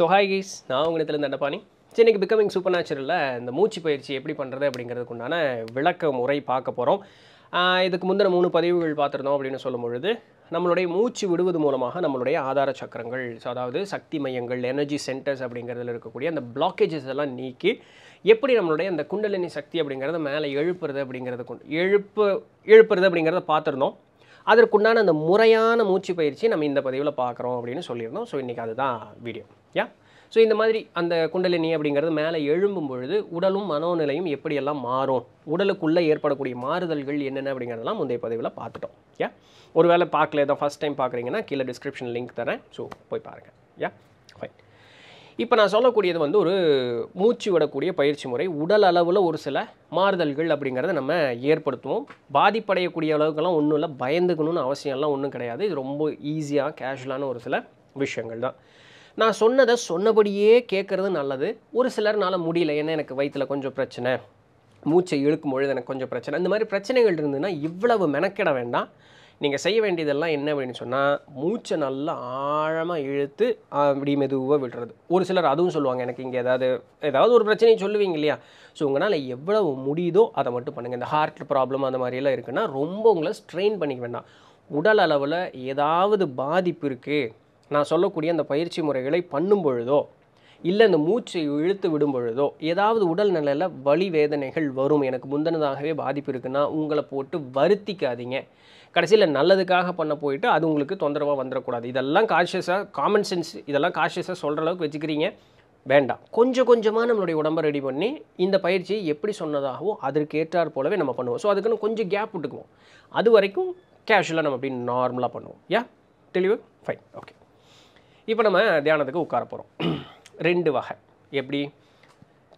so hi keys நான் உங்களிடத்துலேருந்து அண்டபாணி சென்னைக்கு becoming super நேச்சுரலில் இந்த மூச்சு பயிற்சி எப்படி பண்ணுறது அப்படிங்கிறதுக்கு உண்டான விளக்க முறை பார்க்க போகிறோம் இதுக்கு முந்தின மூணு பதிவுகள் பார்த்துருந்தோம் அப்படின்னு சொல்லும் பொழுது நம்மளுடைய மூச்சு விடுவது மூலமாக நம்மளுடைய ஆதார சக்கரங்கள் ஸோ அதாவது சக்தி மையங்கள் எனர்ஜி சென்டர்ஸ் அப்படிங்கிறதுல இருக்கக்கூடிய அந்த பிளாக்கேஜஸ் எல்லாம் நீக்கி எப்படி நம்மளுடைய அந்த குண்டலினி சக்தி அப்படிங்கிறத மேலே எழுப்புறது அப்படிங்கிறது எழுப்பு எழுப்புறது அப்படிங்கிறத பார்த்துருந்தோம் அதற்குண்டான அந்த முறையான மூச்சு பயிற்சி நம்ம இந்த பதிவில் பார்க்குறோம் அப்படின்னு சொல்லியிருந்தோம் ஸோ இன்றைக்கி அதுதான் வீடியோ யா ஸோ இந்த மாதிரி அந்த குண்டலினி அப்படிங்கிறது மேலே எழும்பும் பொழுது உடலும் மனோநிலையும் எப்படியெல்லாம் மாறும் உடலுக்குள்ளே ஏற்படக்கூடிய மாறுதல்கள் என்னென்ன அப்படிங்கிறதெல்லாம் முந்தைய பதிவில் பார்த்துட்டோம் யா ஒரு வேலை பார்க்கல ஏதோ ஃபஸ்ட் டைம் பார்க்குறீங்கன்னா கீழே டிஸ்கிரிப்ஷன் லிங்க் தரேன் ஸோ போய் பாருங்கள் யா ஃபைன் இப்போ நான் சொல்லக்கூடியது வந்து ஒரு மூச்சு விடக்கூடிய பயிற்சி முறை உடல் அளவில் ஒரு சில மாறுதல்கள் அப்படிங்கிறத நம்ம ஏற்படுத்துவோம் பாதிப்படையக்கூடிய அளவுக்கெல்லாம் ஒன்றும் இல்லை பயந்துக்கணும்னு அவசியம்லாம் ஒன்றும் கிடையாது இது ரொம்ப ஈஸியாக கேஷுவலான ஒரு சில விஷயங்கள் தான் நான் சொன்னதை சொன்னபடியே கேட்குறது நல்லது ஒரு சிலர்னால முடியல ஏன்னா எனக்கு வயிற்றில் கொஞ்சம் பிரச்சனை மூச்சை இழுக்கும் பொழுது எனக்கு கொஞ்சம் பிரச்சனை இந்த மாதிரி பிரச்சனைகள் இருந்ததுன்னா இவ்வளவு மெனக்கிட வேண்டாம் நீங்கள் செய்ய வேண்டியதெல்லாம் என்ன அப்படின்னு சொன்னால் மூச்சை நல்லா ஆழமாக இழுத்து அப்படி மெதுவாக விடுறது ஒரு சிலர் அதுவும் சொல்லுவாங்க எனக்கு இங்கே ஏதாவது ஏதாவது ஒரு பிரச்சனையை சொல்லுவீங்க இல்லையா ஸோ உங்களால் எவ்வளவு முடியுதோ அதை மட்டும் பண்ணுங்கள் இந்த ஹார்ட் ப்ராப்ளம் அந்த மாதிரியெல்லாம் இருக்குன்னா ரொம்ப உங்களை ஸ்ட்ரெயின் பண்ணிக்க வேண்டாம் உடல் அளவில் ஏதாவது பாதிப்பு இருக்குது நான் சொல்லக்கூடிய அந்த பயிற்சி முறைகளை பண்ணும் பொழுதோ இல்லை இந்த மூச்சை இழுத்து விடும் பொழுதோ ஏதாவது உடல் நிலையில் வலி வேதனைகள் வரும் எனக்கு முந்தினதாகவே பாதிப்பு இருக்குன்னா உங்களை போட்டு வருத்திக்காதீங்க கடைசியில் நல்லதுக்காக பண்ண போயிட்டு அது உங்களுக்கு தொந்தரவாக வந்துடக்கூடாது இதெல்லாம் காஷியஸாக காமன் சென்ஸ் இதெல்லாம் காஷியஸாக சொல்கிற அளவுக்கு வச்சுக்கிறீங்க வேண்டாம் கொஞ்சம் கொஞ்சமாக நம்மளுடைய உடம்பை ரெடி பண்ணி இந்த பயிற்சியை எப்படி சொன்னதாகவோ ஏற்றாற் போலவே நம்ம பண்ணுவோம் ஸோ அதுக்குன்னு கொஞ்சம் கேப் விட்டுக்குவோம் அது வரைக்கும் கேஷுவலாக நம்ம அப்படி நார்மலாக பண்ணுவோம் யா தெளிவு ஃபைன் ஓகே இப்போ நம்ம தியானத்துக்கு உட்கார போகிறோம் ரெண்டு வகை எப்படி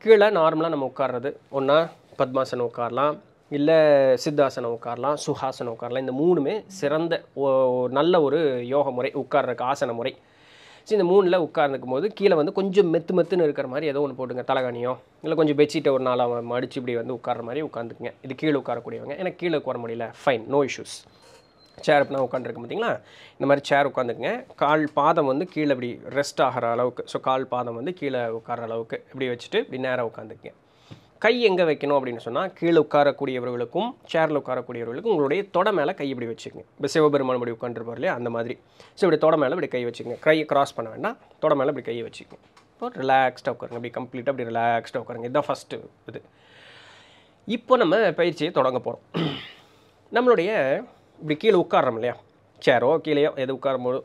கீழே நார்மலாக நம்ம உட்கார்றது ஒன்றா பத்மாசனம் உட்காரலாம் இல்லை சித்தாசனம் உட்காரலாம் சுஹாசனம் உட்காரலாம் இந்த மூணுமே சிறந்த நல்ல ஒரு யோக முறை உட்கார்றதுக்கு ஆசன முறை ஸோ இந்த மூணில் உட்கார்ந்துக்கும் போது கீழே வந்து கொஞ்சம் மெத்து மெத்துன்னு இருக்கிற மாதிரி ஏதோ ஒன்று போட்டுங்க தலைகாணியோ இல்லை கொஞ்சம் பெட்ஷீட்டை ஒரு நாளாக மடித்து இப்படி வந்து உட்கார்ற மாதிரி உட்காந்துக்குங்க இது கீழே உட்காரக்கூடியவங்க எனக்கு கீழே உட்கார முடியல ஃபைன் நோ இஷ்யூஸ் சேர் அப்படின்னா உட்காந்துருக்கேன் பார்த்தீங்களா இந்த மாதிரி சேர் உட்காந்துக்குங்க கால் பாதம் வந்து கீழே இப்படி ரெஸ்ட் ஆகிற அளவுக்கு ஸோ கால் பாதம் வந்து கீழே உட்கார அளவுக்கு இப்படி வச்சுட்டு இப்படி நேராக உட்காந்துக்குங்க கை எங்கே வைக்கணும் அப்படின்னு சொன்னால் கீழே உட்காரக்கூடியவர்களுக்கும் சேரில் உட்காரக்கூடியவர்களுக்கும் உங்களுடைய தொட மேலே கை இப்படி வச்சுக்கோங்க இப்போ சிவபெருமான் இப்படி உட்காந்துருப்பார் இல்லையா அந்த மாதிரி ஸோ இப்படி தொட மேலே இப்படி கை வச்சுக்கோங்க கையை கிராஸ் பண்ண வேண்டாம் தொட மேலே இப்படி கையை வச்சுக்கோங்க இப்போ ரிலாக்ஸ்டாக உட்காருங்க அப்படி கம்ப்ளீட்டாக அப்படி ரிலாக்ஸ்டாக உட்காருங்க இதுதான் ஃபஸ்ட்டு இது இப்போ நம்ம பயிற்சியை தொடங்க போகிறோம் நம்மளுடைய இப்படி கீழே உட்காரம் இல்லையா சேரோ கீழேயோ எது உட்காரும்போது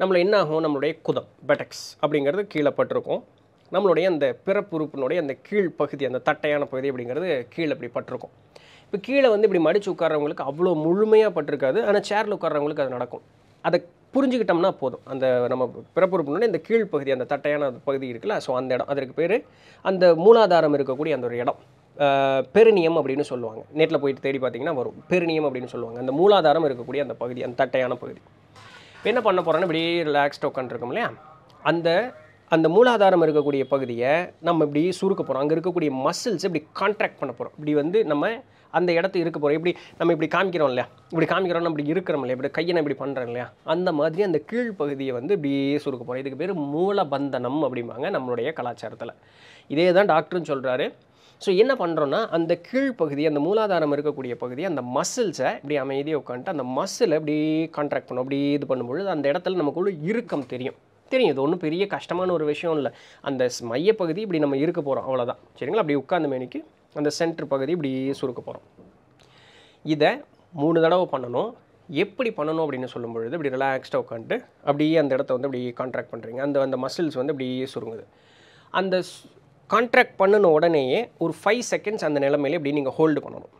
நம்மளை என்ன ஆகும் நம்மளுடைய குதம் பெட்டக்ஸ் அப்படிங்கிறது கீழே பட்டிருக்கும் நம்மளுடைய அந்த பிறப்புறுப்பினுடைய அந்த கீழ் பகுதி அந்த தட்டையான பகுதி அப்படிங்கிறது கீழே இப்படி பட்டிருக்கும் இப்போ கீழே வந்து இப்படி மடித்து உட்காரவங்களுக்கு அவ்வளோ முழுமையாக பட்டிருக்காது ஆனால் சேரில் உட்காரவங்களுக்கு அது நடக்கும் அதை புரிஞ்சுக்கிட்டோம்னா போதும் அந்த நம்ம பிறப்புறுப்பினுடைய இந்த கீழ்ப்பகுதி அந்த தட்டையான பகுதி இருக்குல்ல ஸோ அந்த இடம் அதற்கு பேர் அந்த மூலாதாரம் இருக்கக்கூடிய அந்த ஒரு இடம் பெருநியம் அப்படின்னு சொல்லுவாங்க நேட்டில் போயிட்டு தேடி பார்த்தீங்கன்னா வரும் பெருநியம் அப்படின்னு சொல்லுவாங்க அந்த மூலாதாரம் இருக்கக்கூடிய அந்த பகுதி அந்த தட்டையான பகுதி என்ன பண்ண போகிறோன்னா இப்படி ரிலாக்ஸ்ட் உட்காந்துருக்கோம் இல்லையா அந்த அந்த மூலாதாரம் இருக்கக்கூடிய பகுதியை நம்ம இப்படி சுருக்க போகிறோம் அங்கே இருக்கக்கூடிய மசில்ஸ் இப்படி கான்ட்ராக்ட் பண்ண போகிறோம் இப்படி வந்து நம்ம அந்த இடத்து இருக்க போகிறோம் இப்படி நம்ம இப்படி காமிக்கிறோம் இல்லையா இப்படி காமிக்கிறோம் இப்படி இருக்கிறோம் இல்லையா இப்படி கையை இப்படி பண்ணுறோம் இல்லையா அந்த மாதிரி அந்த கீழ் பகுதியை வந்து இப்படியே சுருக்க போகிறோம் இதுக்கு பேர் மூலபந்தனம் அப்படிம்பாங்க நம்மளுடைய கலாச்சாரத்தில் இதே தான் டாக்டர்னு சொல்கிறாரு ஸோ என்ன பண்ணுறோன்னா அந்த கீழ்ப்பகுதி அந்த மூலாதாரம் இருக்கக்கூடிய பகுதி அந்த மசில்ஸை இப்படி அமைதியாக உட்காந்துட்டு அந்த மசிலை இப்படி கான்ட்ராக்ட் பண்ணும் அப்படி இது பண்ணும்பொழுது அந்த இடத்துல நமக்குள்ள இறுக்கம் தெரியும் தெரியும் இது ஒன்றும் பெரிய கஷ்டமான ஒரு விஷயம் இல்லை அந்த மையப்பகுதி இப்படி நம்ம இருக்க போகிறோம் அவ்வளோதான் சரிங்களா அப்படி உட்கார்ந்த மேனிக்கு அந்த சென்டர் பகுதி இப்படி சுருக்க போகிறோம் இதை மூணு தடவை பண்ணணும் எப்படி பண்ணணும் அப்படின்னு சொல்லும் பொழுது இப்படி ரிலாக்ஸ்டாக உட்காந்துட்டு அப்படியே அந்த இடத்த வந்து அப்படி கான்ட்ராக்ட் பண்ணுறீங்க அந்த அந்த மசில்ஸ் வந்து இப்படி சுருங்குது அந்த கான்ட்ராக்ட் பண்ணின உடனேயே ஒரு ஃபைவ் செகண்ட்ஸ் அந்த நிலமையிலே இப்படி நீங்கள் ஹோல்டு பண்ணணும்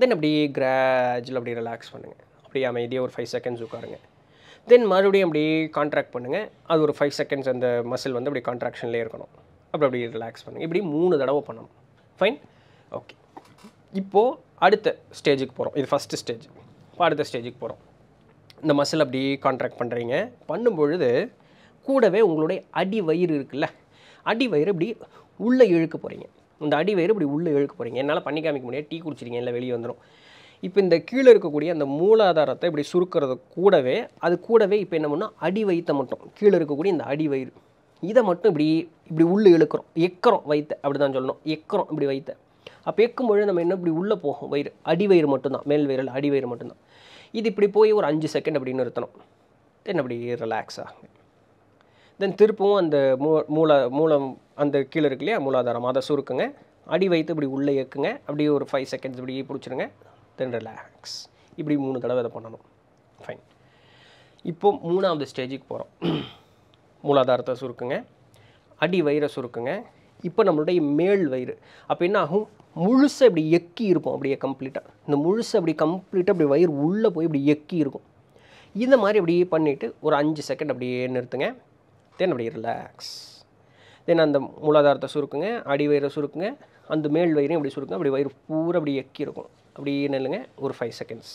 தென் அப்படியே கிராஜுவல் அப்படி ரிலாக்ஸ் பண்ணுங்கள் அப்படியே அமைதியாக ஒரு ஃபைவ் செகண்ட்ஸ் உட்காருங்க தென் மறுபடியும் அப்படியே கான்ட்ராக்ட் பண்ணுங்கள் அது ஒரு ஃபைவ் செகண்ட்ஸ் அந்த மசில் வந்து அப்படி கான்ட்ராக்ஷன்லேயே இருக்கணும் அப்படி அப்படி ரிலாக்ஸ் பண்ணுங்கள் இப்படி மூணு தடவை பண்ணணும் ஃபைன் ஓகே இப்போது அடுத்த ஸ்டேஜுக்கு போகிறோம் இது ஃபஸ்ட்டு ஸ்டேஜ் இப்போ அடுத்த ஸ்டேஜுக்கு போகிறோம் இந்த மசில் அப்படி கான்ட்ராக்ட் பண்ணுறீங்க பண்ணும்பொழுது கூடவே உங்களுடைய அடி வயிறு இருக்குல்ல அடி வயிறு இப்படி உள்ளே இழுக்க போகிறீங்க இந்த அடி வயிறு இப்படி உள்ளே இழுக்க போகிறீங்க என்னால் பண்ணி காமிக்க முடியாது டீ குடிச்சிருங்க இல்லை வெளியே வந்துடும் இப்போ இந்த கீழே இருக்கக்கூடிய அந்த மூலாதாரத்தை இப்படி சுருக்கிறது கூடவே அது கூடவே இப்போ என்ன பண்ணால் அடி வைத்த மட்டும் கீழே இருக்கக்கூடிய இந்த அடி வயிறு இதை மட்டும் இப்படி இப்படி உள்ளே இழுக்கிறோம் எக்கரம் வைத்த அப்படி தான் சொல்லணும் எக்கரம் இப்படி வைத்த அப்போ எக்கும்பொழுது நம்ம என்ன இப்படி உள்ளே போகும் வயிறு அடி வயிறு மட்டும்தான் மேல் வயிறு அடி வயிறு மட்டும்தான் இது இப்படி போய் ஒரு அஞ்சு செகண்ட் அப்படின்னு நிறுத்தணும் தென் அப்படி ரிலாக்ஸ் தென் திருப்பவும் அந்த மூ மூல மூலம் அந்த கீழே இருக்கு இல்லையா மூலாதாரம் அதை சுருக்குங்க அடி வைத்து இப்படி உள்ளே இயக்குங்க அப்படியே ஒரு ஃபைவ் செகண்ட்ஸ் இப்படி பிடிச்சிருங்க தென் ரிலாக்ஸ் இப்படி மூணு தடவை இதை பண்ணணும் ஃபைன் இப்போ மூணாவது ஸ்டேஜுக்கு போகிறோம் மூலாதாரத்தை சுருக்குங்க அடி வயிறை சுருக்குங்க இப்போ நம்மளுடைய மேல் வயிறு அப்போ என்ன ஆகும் முழுசை இப்படி எக்கி இருப்போம் அப்படியே கம்ப்ளீட்டாக இந்த முழுசை அப்படி கம்ப்ளீட்டாக அப்படி வயிறு உள்ளே போய் இப்படி எக்கி இருக்கும் இந்த மாதிரி அப்படியே பண்ணிவிட்டு ஒரு அஞ்சு செகண்ட் அப்படியே நிறுத்துங்க தென் அப்படி ரிலாக்ஸ் தென் அந்த மூலாதாரத்தை சுருக்குங்க அடி வயிறை சுருக்குங்க அந்த மேல் வயிறையும் அப்படி சுருக்குங்க அப்படி வயிறு பூரா அப்படி எக்கி இருக்கும் அப்படி நில்லுங்க ஒரு ஃபைவ் செகண்ட்ஸ்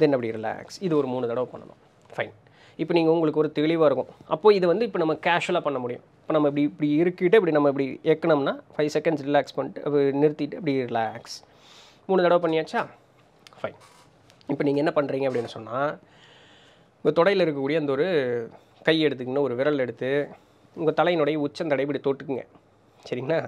தென் அப்படி ரிலாக்ஸ் இது ஒரு மூணு தடவை பண்ணணும் ஃபைன் இப்போ நீங்கள் உங்களுக்கு ஒரு தெளிவாக இருக்கும் அப்போது இது வந்து இப்போ நம்ம கேஷுவலாக பண்ண முடியும் இப்போ நம்ம இப்படி இப்படி இருக்கிட்டு இப்படி நம்ம இப்படி எக்கணும்னா ஃபைவ் செகண்ட்ஸ் ரிலாக்ஸ் பண்ணிட்டு நிறுத்திட்டு அப்படி ரிலாக்ஸ் மூணு தடவை பண்ணியாச்சா ஃபைன் இப்போ நீங்கள் என்ன பண்ணுறீங்க அப்படின்னு சொன்னால் உங்கள் தொடையில் இருக்கக்கூடிய அந்த ஒரு கை எடுத்துக்கின்னு ஒரு விரல் எடுத்து உங்கள் தலையினுடைய உச்சந்தடை இப்படி தொட்டுக்குங்க சரிங்களா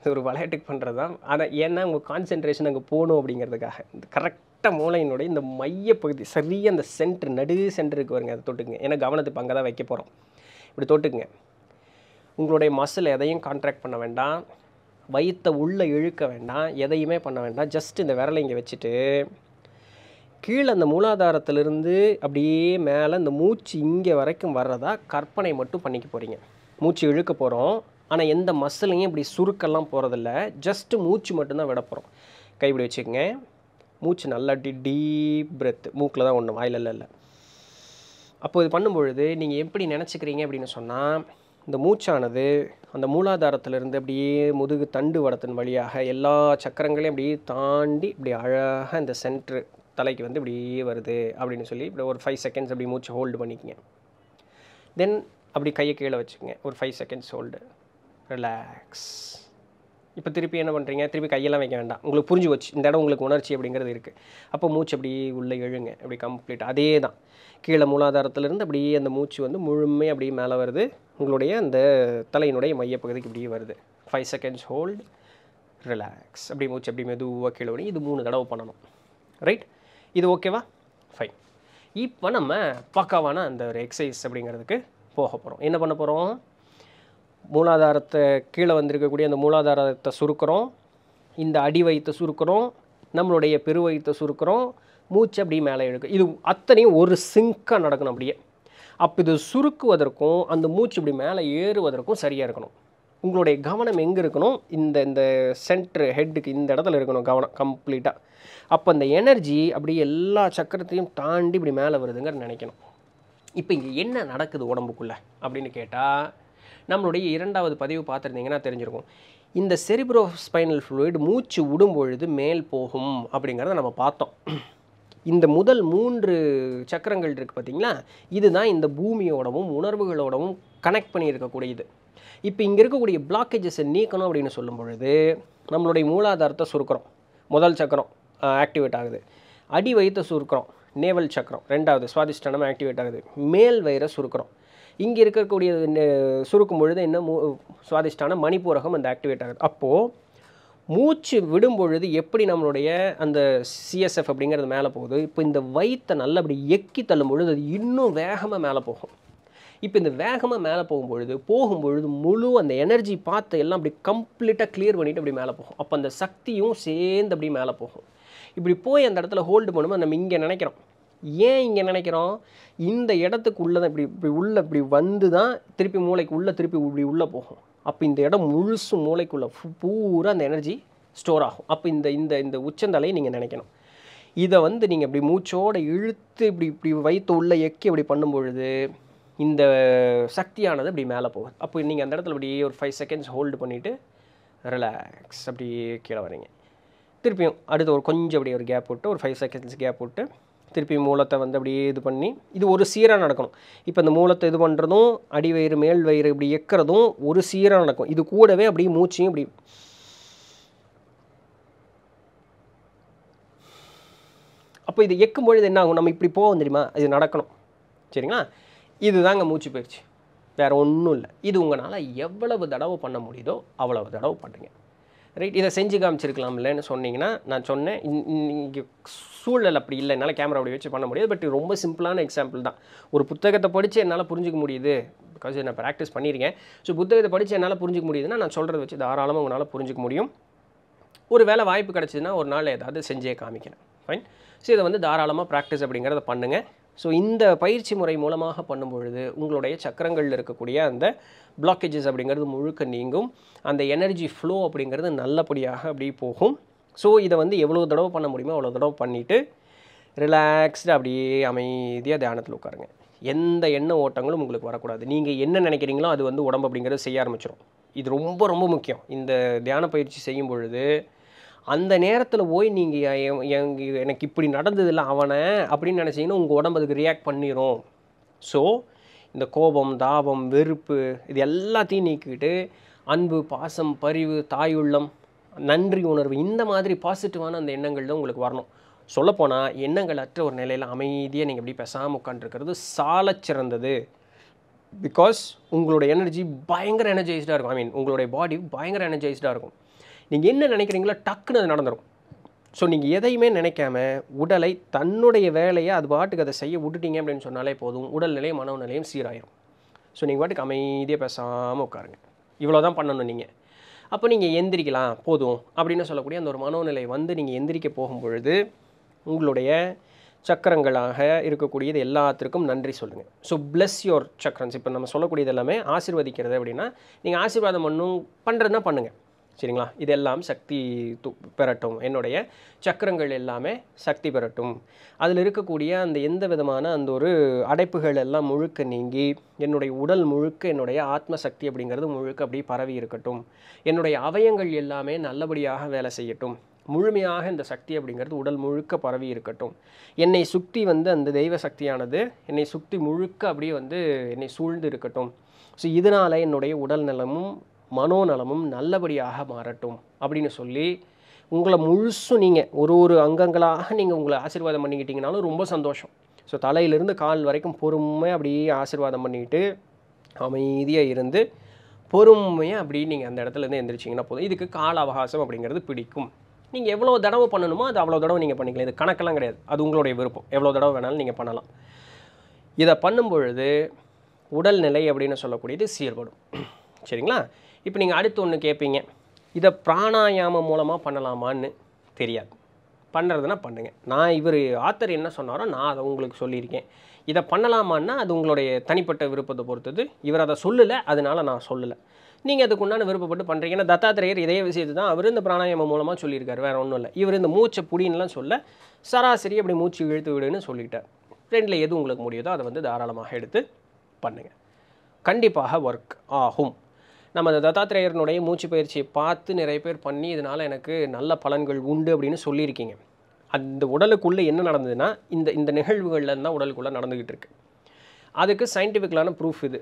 இது ஒரு விளையாட்டுக்கு பண்ணுறது தான் ஆனால் ஏன்னா உங்கள் கான்சென்ட்ரேஷன் அங்கே போகணும் அப்படிங்கிறதுக்காக இந்த கரெக்டாக மூளையினுடைய இந்த மையப்பகுதி சரியாக அந்த சென்டர் நடு சென்டருக்கு வருங்க அதை தொட்டுக்குங்க ஏன்னா கவனத்துக்கு அங்கே தான் வைக்க போகிறோம் இப்படி தொட்டுக்குங்க உங்களுடைய மசில் எதையும் கான்ட்ராக்ட் பண்ண வேண்டாம் வயிற்றை உள்ளே இழுக்க வேண்டாம் எதையுமே பண்ண வேண்டாம் ஜஸ்ட் இந்த விரலை இங்கே வச்சுட்டு கீழே அந்த மூலாதாரத்திலிருந்து அப்படியே மேலே இந்த மூச்சு இங்கே வரைக்கும் வர்றதா கற்பனை மட்டும் பண்ணிக்க போகிறீங்க மூச்சு இழுக்க போகிறோம் ஆனால் எந்த மசிலையும் இப்படி சுருக்கெல்லாம் போகிறதில்ல ஜஸ்ட்டு மூச்சு மட்டும்தான் விட போகிறோம் கைப்பிடி வச்சுக்கோங்க மூச்சு நல்லா டி டீப் பிரெத் மூக்கில் தான் ஒன்று வாயில் இல்லை இல்லை அப்போ இது பண்ணும்பொழுது நீங்கள் எப்படி நினச்சிக்கிறீங்க அப்படின்னு சொன்னால் இந்த மூச்சானது அந்த மூலாதாரத்திலிருந்து அப்படியே முதுகு தண்டு வடத்தின் வழியாக எல்லா சக்கரங்களையும் அப்படியே தாண்டி இப்படி அழகாக இந்த சென்ட்ரு தலைக்கு வந்து இப்படியே வருது அப்படின்னு சொல்லி இப்படி ஒரு ஃபைவ் செகண்ட்ஸ் அப்படி மூச்சு ஹோல்டு பண்ணிக்கோங்க தென் அப்படி கையை கீழே வச்சுக்கோங்க ஒரு ஃபைவ் செகண்ட்ஸ் ஹோல்டு ரிலாக்ஸ் இப்போ திருப்பி என்ன பண்ணுறீங்க திருப்பி கையெல்லாம் வைக்க வேண்டாம் உங்களுக்கு புரிஞ்சு வச்சு இந்த இடம் உங்களுக்கு உணர்ச்சி அப்படிங்கிறது இருக்குது அப்போ மூச்சு அப்படி உள்ளே எழுங்க அப்படி கம்ப்ளீட் அதே தான் கீழே மூலாதாரத்திலேருந்து அப்படியே அந்த மூச்சு வந்து முழுமையாக அப்படியே மேலே வருது உங்களுடைய அந்த தலையினுடைய மையப்பகுதிக்கு இப்படியே வருது ஃபைவ் செகண்ட்ஸ் ஹோல்டு ரிலாக்ஸ் அப்படி மூச்சு அப்படி மெதுவாக கீழே இது மூணு தடவை பண்ணணும் ரைட் இது ஓகேவா ஃபைன் இப்போ நம்ம பக்காவான அந்த ஒரு எக்ஸசைஸ் அப்படிங்கிறதுக்கு போக போகிறோம் என்ன பண்ண போகிறோம் மூலாதாரத்தை கீழே வந்திருக்கக்கூடிய அந்த மூலாதாரத்தை சுருக்கிறோம் இந்த அடி வயிற்றை சுருக்கிறோம் நம்மளுடைய பெருவயத்தை சுருக்கிறோம் மூச்சு அப்படி மேலே எழுக்கும் இது அத்தனையும் ஒரு சிங்காக நடக்கணும் அப்படியே அப்போ இது சுருக்குவதற்கும் அந்த மூச்சு இப்படி மேலே ஏறுவதற்கும் சரியாக இருக்கணும் உங்களுடைய கவனம் எங்கே இருக்கணும் இந்த இந்த சென்ட்ரு ஹெட்டுக்கு இந்த இடத்துல இருக்கணும் கவனம் கம்ப்ளீட்டாக அப்போ அந்த எனர்ஜி அப்படி எல்லா சக்கரத்தையும் தாண்டி இப்படி மேலே வருதுங்கிற நினைக்கணும் இப்போ இங்கே என்ன நடக்குது உடம்புக்குள்ளே அப்படின்னு கேட்டால் நம்மளுடைய இரண்டாவது பதிவு பார்த்துருந்தீங்கன்னா தெரிஞ்சிருக்கும் இந்த செரிப்ரோ ஸ்பைனல் ஃப்ளூயிட் மூச்சு விடும் பொழுது மேல் போகும் அப்படிங்கிறத நம்ம பார்த்தோம் இந்த முதல் மூன்று சக்கரங்கள் இருக்குது பார்த்திங்களா இதுதான் இந்த பூமியோடவும் உணர்வுகளோடவும் கனெக்ட் பண்ணியிருக்கக்கூடியது இப்போ இங்கே இருக்கக்கூடிய பிளாக்கேஜஸை நீக்கணும் அப்படின்னு சொல்லும் பொழுது நம்மளுடைய மூலாதாரத்தை சுருக்கிறோம் முதல் சக்கரம் ஆக்டிவேட் ஆகுது அடி வயிற்றை சுருக்கிறோம் நேவல் சக்கரம் ரெண்டாவது சுவாதிஷ்டானம் ஆக்டிவேட் ஆகுது மேல் வயிறை சுருக்கிறோம் இங்கே இருக்கக்கூடிய சுருக்கும் பொழுது என்ன மூ சுவாதிஷ்டான மணிப்பூரகம் அந்த ஆக்டிவேட் ஆகுது அப்போது மூச்சு விடும் பொழுது எப்படி நம்மளுடைய அந்த சிஎஸ்எஃப் அப்படிங்கிறது மேலே போகுது இப்போ இந்த வயிற்றை நல்லபடி எக்கி தள்ளும் பொழுது அது இன்னும் வேகமாக மேலே போகும் இப்போ இந்த வேகமாக மேலே போகும்பொழுது போகும்பொழுது முழு அந்த எனர்ஜி பார்த்து எல்லாம் அப்படி கம்ப்ளீட்டாக கிளியர் பண்ணிவிட்டு அப்படி மேலே போகும் அப்போ அந்த சக்தியும் சேர்ந்து அப்படி மேலே போகும் இப்படி போய் அந்த இடத்துல ஹோல்டு பண்ணும்போது நம்ம இங்கே நினைக்கிறோம் ஏன் இங்கே நினைக்கிறோம் இந்த இடத்துக்கு உள்ளே தான் இப்படி இப்படி உள்ளே இப்படி வந்து தான் திருப்பி மூளைக்கு உள்ளே திருப்பி இப்படி உள்ளே போகும் அப்போ இந்த இடம் முழுசும் மூளைக்குள்ள பூரா அந்த எனர்ஜி ஸ்டோர் ஆகும் அப்போ இந்த இந்த இந்த உச்சந்தலையை நீங்கள் நினைக்கணும் இதை வந்து நீங்கள் இப்படி மூச்சோடு இழுத்து இப்படி இப்படி வைத்து உள்ளே எக்கி இப்படி பண்ணும்பொழுது இந்த சக்தியானது அப்படி மேலே போகுது அப்போ நீங்கள் அந்த இடத்துல அப்படியே ஒரு ஃபைவ் செகண்ட்ஸ் ஹோல்டு பண்ணிவிட்டு ரிலாக்ஸ் அப்படி கீழே வரீங்க திருப்பியும் அடுத்து ஒரு கொஞ்சம் அப்படியே ஒரு கேப் விட்டு ஒரு ஃபைவ் செகண்ட்ஸ் கேப் விட்டு திருப்பி மூலத்தை வந்து அப்படியே இது பண்ணி இது ஒரு சீராக நடக்கணும் இப்போ இந்த மூலத்தை இது பண்ணுறதும் அடி வயிறு மேல் வயிறு இப்படி எக்கிறதும் ஒரு சீராக நடக்கும் இது கூடவே அப்படியே மூச்சையும் இப்படி அப்போ இது எக்கும்பொழுது என்ன ஆகும் நம்ம இப்படி போவோம் தெரியுமா இது நடக்கணும் சரிங்களா இதுதாங்க மூச்சு பயிற்சி வேறு ஒன்றும் இல்லை இது உங்களால் எவ்வளவு தடவை பண்ண முடியுதோ அவ்வளவு தடவை பண்ணுங்க ரைட் இதை செஞ்சு காமிச்சிருக்கலாம் இல்லைன்னு சொன்னீங்கன்னா நான் சொன்னேன் இங்கே சூழல் அப்படி இல்லை என்னால் கேமரா அப்படி வச்சு பண்ண முடியாது பட் ரொம்ப சிம்பிளான எக்ஸாம்பிள் தான் ஒரு புத்தகத்தை படித்து என்னால் புரிஞ்சிக்க முடியுது பிகாஸ் நான் ப்ராக்டிஸ் பண்ணியிருக்கேன் ஸோ புத்தகத்தை படித்து என்னால் புரிஞ்சிக்க முடியுதுன்னா நான் சொல்கிறத வச்சு தாராளமாக உங்களால் புரிஞ்சிக்க முடியும் ஒரு வேலை வாய்ப்பு கிடச்சிதுன்னா ஒரு நாள் ஏதாவது செஞ்சே காமிக்கிறேன் ஃபைன் ஸோ இதை வந்து தாராளமாக ப்ராக்டிஸ் அப்படிங்கிறத பண்ணுங்கள் ஸோ இந்த பயிற்சி முறை மூலமாக பண்ணும்பொழுது உங்களுடைய சக்கரங்களில் இருக்கக்கூடிய அந்த பிளாக்கேஜஸ் அப்படிங்கிறது முழுக்க நீங்கும் அந்த எனர்ஜி ஃப்ளோ அப்படிங்கிறது நல்லபடியாக அப்படியே போகும் ஸோ இதை வந்து எவ்வளோ தடவை பண்ண முடியுமோ அவ்வளோ தடவை பண்ணிவிட்டு ரிலாக்ஸ்டு அப்படியே அமைதியாக தியானத்தில் உட்காருங்க எந்த எண்ண ஓட்டங்களும் உங்களுக்கு வரக்கூடாது நீங்கள் என்ன நினைக்கிறீங்களோ அது வந்து உடம்பு அப்படிங்கிறது செய்ய ஆரம்பிச்சிடும் இது ரொம்ப ரொம்ப முக்கியம் இந்த தியான பயிற்சி செய்யும் பொழுது அந்த நேரத்தில் போய் நீங்கள் எனக்கு இப்படி நடந்ததில்ல அவனை அப்படின்னு நினச்சிங்கன்னா உங்கள் உடம்பு அதுக்கு ரியாக்ட் பண்ணிடும் ஸோ இந்த கோபம் தாபம் வெறுப்பு இது எல்லாத்தையும் நீக்கிட்டு அன்பு பாசம் பரிவு தாயுள்ளம் நன்றி உணர்வு இந்த மாதிரி பாசிட்டிவான அந்த எண்ணங்கள் தான் உங்களுக்கு வரணும் சொல்லப்போனால் எண்ணங்கள் அற்ற ஒரு நிலையில் அமைதியாக நீங்கள் இப்படி பேசாமல் உட்காண்டிருக்கிறது சால சிறந்தது பிகாஸ் உங்களோட எனர்ஜி பயங்கர எனர்ஜைஸ்டாக இருக்கும் ஐ மீன் உங்களுடைய பாடி பயங்கர எனர்ஜைஸ்டாக இருக்கும் நீங்கள் என்ன நினைக்கிறீங்களோ டக்குன்னு அது நடந்துடும் ஸோ நீங்கள் எதையுமே நினைக்காம உடலை தன்னுடைய வேலையை அது பாட்டுக்கு அதை செய்ய விட்டுட்டீங்க அப்படின்னு சொன்னாலே போதும் உடல்நிலை நிலையும் சீராயிரும் ஸோ நீங்கள் பாட்டுக்கு அமைதியாக பேசாமல் உட்காருங்க இவ்வளோ தான் பண்ணணும் நீங்கள் அப்போ நீங்கள் எந்திரிக்கலாம் போதும் அப்படின்னு சொல்லக்கூடிய அந்த ஒரு மனோநிலை வந்து நீங்கள் எந்திரிக்க போகும் பொழுது உங்களுடைய சக்கரங்களாக இருக்கக்கூடியது எல்லாத்திற்கும் நன்றி சொல்லுங்கள் ஸோ பிளஸ் யோர் சக்கரன்ஸ் இப்போ நம்ம சொல்லக்கூடியது எல்லாமே ஆசிர்வதிக்கிறது அப்படின்னா நீங்கள் ஆசீர்வாதம் பண்ணும் பண்ணுறதுனா பண்ணுங்கள் சரிங்களா இதெல்லாம் சக்தி து பெறட்டும் என்னுடைய சக்கரங்கள் எல்லாமே சக்தி பெறட்டும் அதில் இருக்கக்கூடிய அந்த எந்த விதமான அந்த ஒரு அடைப்புகள் எல்லாம் முழுக்க நீங்கி என்னுடைய உடல் முழுக்க என்னுடைய ஆத்ம சக்தி அப்படிங்கிறது முழுக்க அப்படி பரவி இருக்கட்டும் என்னுடைய அவயங்கள் எல்லாமே நல்லபடியாக வேலை செய்யட்டும் முழுமையாக இந்த சக்தி அப்படிங்கிறது உடல் முழுக்க பரவி இருக்கட்டும் என்னை சுக்தி வந்து அந்த தெய்வ சக்தியானது என்னை சுக்தி முழுக்க அப்படியே வந்து என்னை சூழ்ந்து இருக்கட்டும் ஸோ இதனால் என்னுடைய உடல் நலமும் மனோநலமும் நல்லபடியாக மாறட்டும் அப்படின்னு சொல்லி உங்களை முழுசும் நீங்கள் ஒரு ஒரு அங்கங்களாக நீங்கள் உங்களை ஆசீர்வாதம் பண்ணிக்கிட்டிங்கனாலும் ரொம்ப சந்தோஷம் ஸோ தலையிலிருந்து கால் வரைக்கும் பொறுமையாக அப்படியே ஆசீர்வாதம் பண்ணிக்கிட்டு அமைதியாக இருந்து பொறுமையாக அப்படி நீங்கள் அந்த இடத்துலேருந்து எந்திரிச்சிங்கன்னா போதும் இதுக்கு கால அவகாசம் அப்படிங்கிறது பிடிக்கும் நீங்கள் எவ்வளோ தடவை பண்ணணுமோ அது அவ்வளோ தடவை நீங்கள் பண்ணிக்கலாம் இது கணக்கெல்லாம் கிடையாது அது உங்களுடைய விருப்பம் எவ்வளோ தடவை வேணாலும் நீங்கள் பண்ணலாம் இதை பண்ணும் பொழுது உடல்நிலை அப்படின்னு சொல்லக்கூடியது சீர்படும் சரிங்களா இப்போ நீங்கள் அடுத்து ஒன்று கேட்பீங்க இதை பிராணாயாமம் மூலமாக பண்ணலாமான்னு தெரியாது பண்ணுறதுனா பண்ணுங்கள் நான் இவர் ஆத்தர் என்ன சொன்னாரோ நான் அதை உங்களுக்கு சொல்லியிருக்கேன் இதை பண்ணலாமான்னா அது உங்களுடைய தனிப்பட்ட விருப்பத்தை பொறுத்தது இவர் அதை சொல்லலை அதனால் நான் சொல்லலை நீங்கள் அதுக்கு உண்டான விருப்பப்பட்டு பண்ணுறீங்க ஏன்னா தத்தாத்திரையர் இதே விஷயத்து தான் அவர் இந்த பிராணாயாமம் மூலமாக சொல்லியிருக்காரு வேறு ஒன்றும் இல்லை இவர் இந்த மூச்சை புடின்லாம் சொல்ல சராசரி அப்படி மூச்சு இழுத்து விடுன்னு சொல்லிட்டார் ரெண்டில் எது உங்களுக்கு முடியுதோ அதை வந்து தாராளமாக எடுத்து பண்ணுங்கள் கண்டிப்பாக ஒர்க் ஆகும் நம்ம அந்த தத்தாத்திரேயரனுடைய மூச்சு பயிற்சியை பார்த்து நிறைய பேர் பண்ணி இதனால் எனக்கு நல்ல பலன்கள் உண்டு அப்படின்னு சொல்லியிருக்கீங்க அந்த உடலுக்குள்ளே என்ன நடந்ததுன்னா இந்த இந்த நிகழ்வுகளில் தான் உடலுக்குள்ளே நடந்துக்கிட்டு இருக்கு அதுக்கு சயின்டிஃபிக்கலான ப்ரூஃப் இது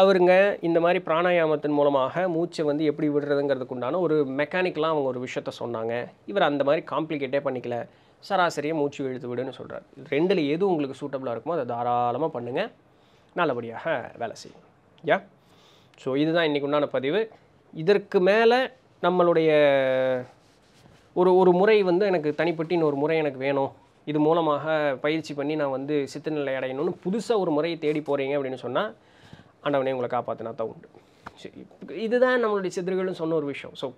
அவருங்க இந்த மாதிரி பிராணாயாமத்தின் மூலமாக மூச்சை வந்து எப்படி விடுறதுங்கிறதுக்கு உண்டான ஒரு மெக்கானிக்கலாக அவங்க ஒரு விஷயத்த சொன்னாங்க இவர் அந்த மாதிரி காம்ப்ளிகேட்டே பண்ணிக்கல சராசரியாக மூச்சு இழுத்து விடுன்னு சொல்கிறார் ரெண்டில் எது உங்களுக்கு சூட்டபுளாக இருக்குமோ அதை தாராளமாக பண்ணுங்கள் நல்லபடியாக வேலை செய்யும் யா ஸோ இதுதான் இன்றைக்கு உண்டான பதிவு இதற்கு மேலே நம்மளுடைய ஒரு ஒரு முறை வந்து எனக்கு தனிப்பட்டு இன்னொரு முறை எனக்கு வேணும் இது மூலமாக பயிற்சி பண்ணி நான் வந்து சித்தநிலை அடையணும்னு புதுசாக ஒரு முறையை தேடி போகிறீங்க அப்படின்னு சொன்னால் ஆண்டவனே உங்களை காப்பாற்றினா தான் உண்டு சரி இதுதான் நம்மளுடைய சித்தர்களும் சொன்ன ஒரு விஷயம் so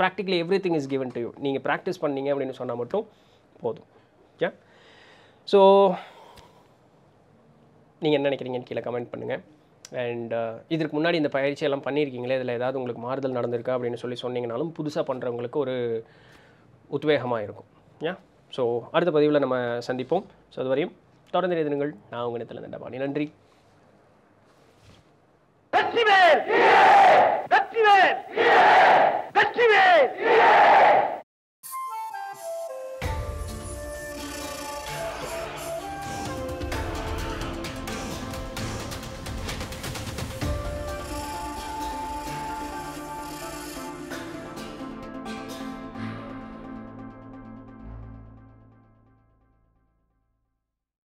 practically everything is given to you நீங்கள் ப்ராக்டிஸ் பண்ணீங்க அப்படின்னு சொன்னால் மட்டும் போதும் ஓகே ஸோ நீங்கள் என்ன நினைக்கிறீங்கன்னு கீழே கமெண்ட் பண்ணுங்கள் அண்ட் uh, இதற்கு முன்னாடி இந்த பயிற்சியெல்லாம் பண்ணியிருக்கீங்களே இதில் ஏதாவது உங்களுக்கு மாறுதல் நடந்திருக்கா அப்படின்னு சொல்லி சொன்னீங்கனாலும் புதுசாக பண்ணுறவங்களுக்கு ஒரு உத்வேகமாக இருக்கும் யா ஸோ அடுத்த பதிவில் நம்ம சந்திப்போம் ஸோ அதுவரையும் தொடர்ந்து எழுதுங்கள் நான் உங்கள் இடத்துல நண்டபாணி நன்றி